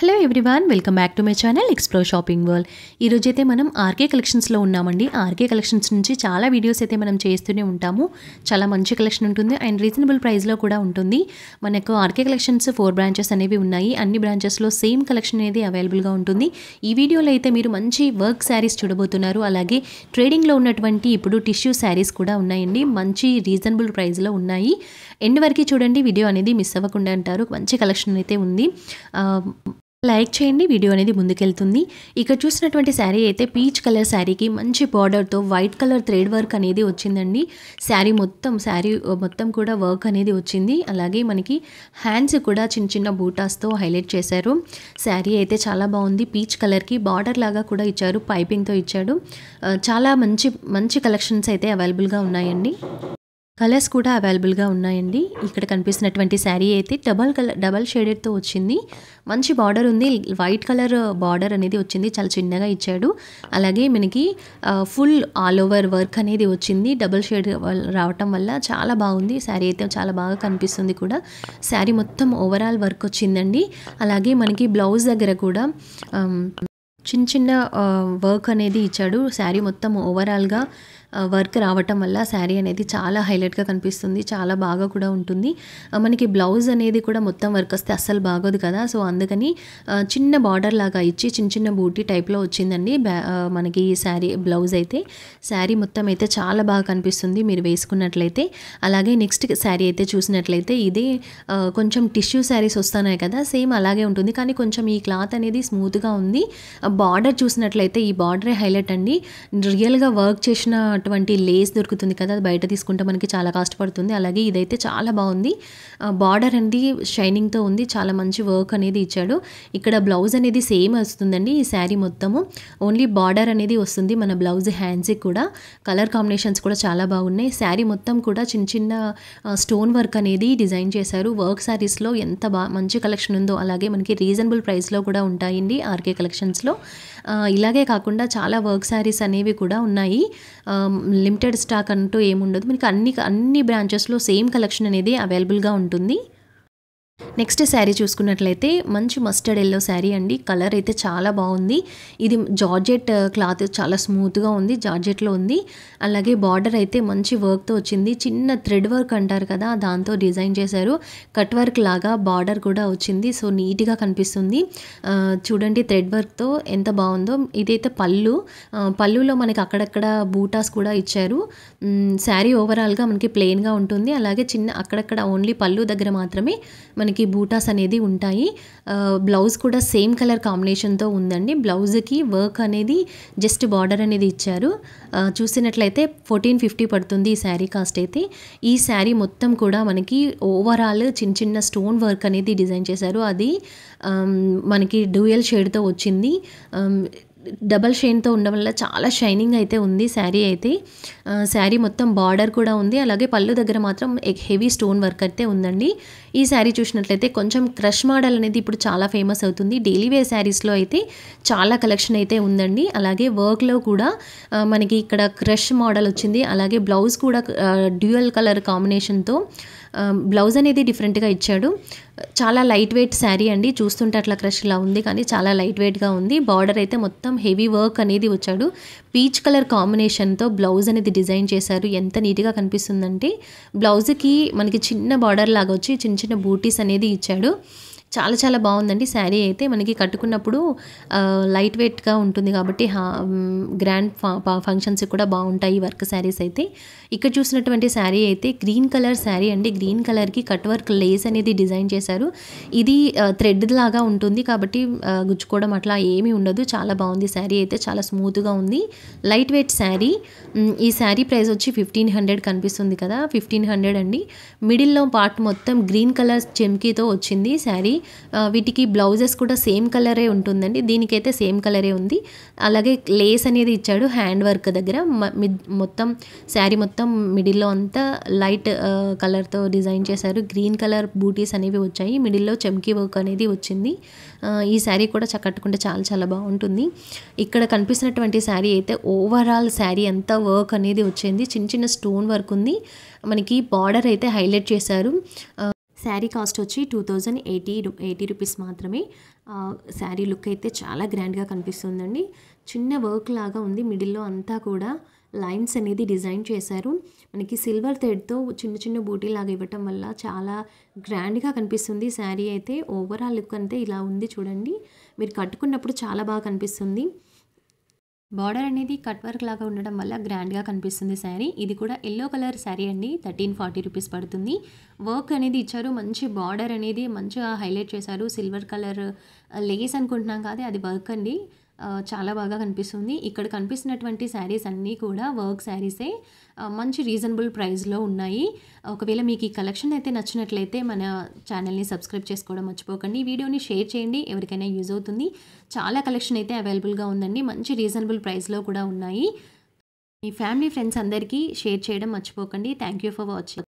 hello everyone welcome back to my channel explore shopping world ఈరోజు అయితే మనం RK కలెక్షన్స్లో ఉన్నామండి ఆర్కే కలెక్షన్స్ నుంచి చాలా వీడియోస్ అయితే మనం చేస్తూనే ఉంటాము చాలా మంచి కలెక్షన్ ఉంటుంది అండ్ రీజనబుల్ ప్రైస్లో కూడా ఉంటుంది మనకు ఆర్కే కలెక్షన్స్ ఫోర్ బ్రాంచెస్ అనేవి ఉన్నాయి అన్ని బ్రాంచెస్లో సేమ్ కలెక్షన్ అనేది అవైలబుల్గా ఉంటుంది ఈ వీడియోలో అయితే మీరు మంచి వర్క్ శారీస్ చూడబోతున్నారు అలాగే ట్రేడింగ్లో ఉన్నటువంటి ఇప్పుడు టిష్యూ శారీస్ కూడా ఉన్నాయండి మంచి రీజనబుల్ ప్రైస్లో ఉన్నాయి ఎండ్ వరకు చూడండి వీడియో అనేది మిస్ అవ్వకుండా అంటారు మంచి కలెక్షన్ అయితే ఉంది లైక్ చేయండి వీడియో అనేది ముందుకెళ్తుంది ఇక చూసినటువంటి శారీ అయితే పీచ్ కలర్ శారీకి మంచి బార్డర్తో వైట్ కలర్ థ్రెడ్ వర్క్ అనేది వచ్చిందండి శారీ మొత్తం శారీ మొత్తం కూడా వర్క్ అనేది వచ్చింది అలాగే మనకి హ్యాండ్స్ కూడా చిన్న చిన్న బూటాస్తో హైలైట్ చేశారు శారీ అయితే చాలా బాగుంది పీచ్ కలర్కి బార్డర్ లాగా కూడా ఇచ్చారు పైపింగ్తో ఇచ్చాడు చాలా మంచి మంచి కలెక్షన్స్ అయితే అవైలబుల్గా ఉన్నాయండి కలర్స్ కూడా అవైలబుల్గా ఉన్నాయండి ఇక్కడ కనిపిస్తున్నటువంటి శారీ అయితే డబల్ కలర్ డబల్ షేడెడ్తో వచ్చింది మంచి బార్డర్ ఉంది వైట్ కలర్ బార్డర్ అనేది వచ్చింది చాలా చిన్నగా ఇచ్చాడు అలాగే మనకి ఫుల్ ఆల్ ఓవర్ వర్క్ అనేది వచ్చింది డబల్ షేడ్ రావటం వల్ల చాలా బాగుంది శారీ అయితే చాలా బాగా కనిపిస్తుంది కూడా శారీ మొత్తం ఓవరాల్ వర్క్ వచ్చిందండి అలాగే మనకి బ్లౌజ్ దగ్గర కూడా చిన్న చిన్న వర్క్ అనేది ఇచ్చాడు శారీ మొత్తం ఓవరాల్గా వర్క్ రావటం వల్ల శారీ అనేది చాలా హైలైట్గా కనిపిస్తుంది చాలా బాగా కూడా ఉంటుంది మనకి బ్లౌజ్ అనేది కూడా మొత్తం వర్క్ వస్తే అస్సలు బాగోదు కదా సో అందుకని చిన్న బార్డర్ లాగా ఇచ్చి చిన్న చిన్న బూటీ టైప్లో వచ్చిందండి మనకి ఈ శారీ బ్లౌజ్ అయితే శారీ మొత్తం అయితే చాలా బాగా కనిపిస్తుంది మీరు వేసుకున్నట్లయితే అలాగే నెక్స్ట్ శారీ అయితే చూసినట్లయితే ఇది కొంచెం టిష్యూ శారీస్ వస్తున్నాయి కదా సేమ్ అలాగే ఉంటుంది కానీ కొంచెం ఈ క్లాత్ అనేది స్మూత్గా ఉంది బార్డర్ చూసినట్లయితే ఈ బార్డరే హైలైట్ అండి రియల్గా వర్క్ చేసిన అటువంటి లేస్ దొరుకుతుంది కదా అది బయట తీసుకుంటే మనకి చాలా కష్టపడుతుంది అలాగే ఇదైతే చాలా బాగుంది బార్డర్ అనేది షైనింగ్తో ఉంది చాలా మంచి వర్క్ అనేది ఇచ్చాడు ఇక్కడ బ్లౌజ్ అనేది సేమ్ వస్తుందండి ఈ శారీ మొత్తము ఓన్లీ బార్డర్ అనేది వస్తుంది మన బ్లౌజ్ హ్యాండ్స్కి కూడా కలర్ కాంబినేషన్స్ కూడా చాలా బాగున్నాయి శారీ మొత్తం కూడా చిన్న చిన్న స్టోన్ వర్క్ అనేది డిజైన్ చేశారు వర్క్ శారీస్లో ఎంత బా మంచి కలెక్షన్ ఉందో అలాగే మనకి రీజనబుల్ ప్రైస్లో కూడా ఉంటాయండి ఆర్కే కలెక్షన్స్లో ఇలాగే కాకుండా చాలా వర్క్ శారీస్ అనేవి కూడా ఉన్నాయి లిమిటెడ్ స్టాక్ అంటూ ఏముండదు మీకు అన్ని అన్ని బ్రాంచెస్లో సేమ్ కలెక్షన్ అనేది అవైలబుల్గా ఉంటుంది నెక్స్ట్ శారీ చూసుకున్నట్లయితే మంచి మస్టర్డ్ ఎల్లో శారీ అండి కలర్ అయితే చాలా బాగుంది ఇది జార్జెట్ క్లాత్ uh, చాలా స్మూత్గా ఉంది జార్జెట్లో ఉంది అలాగే బార్డర్ అయితే మంచి వర్క్తో వచ్చింది చిన్న థ్రెడ్ వర్క్ అంటారు కదా దాంతో డిజైన్ చేశారు కట్ వర్క్ లాగా బార్డర్ కూడా వచ్చింది సో నీట్గా కనిపిస్తుంది uh, చూడండి థ్రెడ్ వర్క్తో ఎంత బాగుందో ఇదైతే పళ్ళు uh, పళ్ళులో మనకి అక్కడక్కడ బూటాస్ కూడా ఇచ్చారు mm, శారీ ఓవరాల్గా మనకి ప్లెయిన్గా ఉంటుంది అలాగే చిన్న అక్కడక్కడ ఓన్లీ పళ్ళు దగ్గర మాత్రమే మనకి బూటాస్ అనేది ఉంటాయి బ్లౌజ్ కూడా సేమ్ కలర్ కాంబినేషన్తో ఉందండి బ్లౌజ్కి వర్క్ అనేది జస్ట్ బార్డర్ అనేది ఇచ్చారు చూసినట్లయితే ఫోర్టీన్ ఫిఫ్టీ పడుతుంది ఈ శారీ కాస్ట్ అయితే ఈ శారీ మొత్తం కూడా మనకి ఓవరాల్ చిన్న చిన్న స్టోన్ వర్క్ అనేది డిజైన్ చేశారు అది మనకి డ్యూయల్ షేడ్తో వచ్చింది డబల్ షైన్తో ఉండడం వల్ల చాలా షైనింగ్ అయితే ఉంది శారీ అయితే శారీ మొత్తం బార్డర్ కూడా ఉంది అలాగే పళ్ళు దగ్గర మాత్రం హెవీ స్టోన్ వర్క్ అయితే ఉందండి ఈ శారీ చూసినట్లయితే కొంచెం క్రష్ మోడల్ అనేది ఇప్పుడు చాలా ఫేమస్ అవుతుంది డైలీ వేర్ శారీస్లో అయితే చాలా కలెక్షన్ అయితే ఉందండి అలాగే వర్క్లో కూడా మనకి ఇక్కడ క్రష్ మోడల్ వచ్చింది అలాగే బ్లౌజ్ కూడా డ్యూయల్ కలర్ కాంబినేషన్తో బ్లౌజ్ అనేది డిఫరెంట్గా ఇచ్చాడు చాలా లైట్ వెయిట్ శారీ అండి చూస్తుంటే అట్లా క్రష్ ఇలా ఉంది కానీ చాలా లైట్ వెయిట్గా ఉంది బార్డర్ అయితే మొత్తం హెవీ వర్క్ అనేది వచ్చాడు పీచ్ కలర్ కాంబినేషన్తో బ్లౌజ్ అనేది డిజైన్ చేశారు ఎంత నీట్గా కనిపిస్తుందంటే బ్లౌజ్కి మనకి చిన్న బార్డర్ లాగా వచ్చి చిన్న చిన్న బూటీస్ అనేది ఇచ్చాడు చాలా చాలా బాగుందండి శారీ అయితే మనకి కట్టుకున్నప్పుడు లైట్ వెయిట్గా ఉంటుంది కాబట్టి గ్రాండ్ ఫంక్షన్స్ కూడా బాగుంటాయి వర్క్ శారీస్ అయితే ఇక్కడ చూసినటువంటి శారీ అయితే గ్రీన్ కలర్ శారీ అండి గ్రీన్ కలర్కి కట్ వర్క్ లేస్ అనేది డిజైన్ చేశారు ఇది థ్రెడ్ లాగా ఉంటుంది కాబట్టి గుచ్చుకోవడం అట్లా ఏమీ ఉండదు చాలా బాగుంది శారీ అయితే చాలా స్మూత్గా ఉంది లైట్ వెయిట్ శారీ ఈ శారీ ప్రైస్ వచ్చి ఫిఫ్టీన్ హండ్రెడ్ కనిపిస్తుంది కదా ఫిఫ్టీన్ హండ్రెడ్ అండి మిడిల్లో పార్ట్ మొత్తం గ్రీన్ కలర్ చెంకీతో వచ్చింది శారీ వీటికి బ్లౌజెస్ కూడా సేమ్ కలరే ఉంటుందండి దీనికైతే సేమ్ కలరే ఉంది అలాగే లేస్ అనేది ఇచ్చాడు హ్యాండ్ వర్క్ దగ్గర మొత్తం శారీ మొత్తం మిడిల్లో అంతా లైట్ కలర్తో డిజైన్ చేశారు గ్రీన్ కలర్ బూటీస్ అనేవి వచ్చాయి మిడిల్లో చెమ్కీ వర్క్ అనేది వచ్చింది ఈ శారీ కూడా చక్కట్టుకుంటే చాలా చాలా బాగుంటుంది ఇక్కడ కనిపిస్తున్నటువంటి శారీ అయితే ఓవరాల్ శారీ అంతా వర్క్ అనేది వచ్చింది చిన్న చిన్న స్టోన్ వర్క్ ఉంది మనకి బార్డర్ అయితే హైలైట్ చేశారు శారీ కాస్ట్ వచ్చి two thousand eighty eighty rupees మాత్రమే శారీ లుక్ అయితే చాలా గ్రాండ్గా కనిపిస్తుందండి చిన్న వర్క్ లాగా ఉంది మిడిల్లో అంతా కూడా లైన్స్ అనేది డిజైన్ చేశారు మనకి సిల్వర్ థ్రెడ్తో చిన్న చిన్న బూటీ లాగా ఇవ్వటం వల్ల చాలా గ్రాండ్గా కనిపిస్తుంది శారీ అయితే ఓవరాల్ లుక్ అంతే ఇలా ఉంది చూడండి మీరు కట్టుకున్నప్పుడు చాలా బాగా కనిపిస్తుంది బార్డర్ అనేది కట్ వర్క్ లాగా ఉండడం వల్ల గ్రాండ్గా కనిపిస్తుంది శారీ ఇది కూడా ఎల్లో కలర్ శారీ అండి థర్టీన్ ఫార్టీ రూపీస్ పడుతుంది వర్క్ అనేది ఇచ్చారు మంచి బార్డర్ అనేది మంచిగా హైలైట్ చేశారు సిల్వర్ కలర్ లేస్ అనుకుంటున్నాం కాదు అది వర్క్ అండి చాలా బాగా కనిపిస్తుంది ఇక్కడ కనిపిస్తున్నటువంటి శారీస్ అన్నీ కూడా వర్క్ శారీసే మంచి రీజనబుల్ ప్రైస్లో ఉన్నాయి ఒకవేళ మీకు ఈ కలెక్షన్ అయితే నచ్చినట్లయితే మన ఛానల్ని సబ్స్క్రైబ్ చేసుకోవడం మర్చిపోకండి వీడియోని షేర్ చేయండి ఎవరికైనా యూజ్ అవుతుంది చాలా కలెక్షన్ అయితే అవైలబుల్గా ఉందండి మంచి రీజనబుల్ ప్రైస్లో కూడా ఉన్నాయి మీ ఫ్యామిలీ ఫ్రెండ్స్ అందరికీ షేర్ చేయడం మర్చిపోకండి థ్యాంక్ యూ ఫర్ వాచింగ్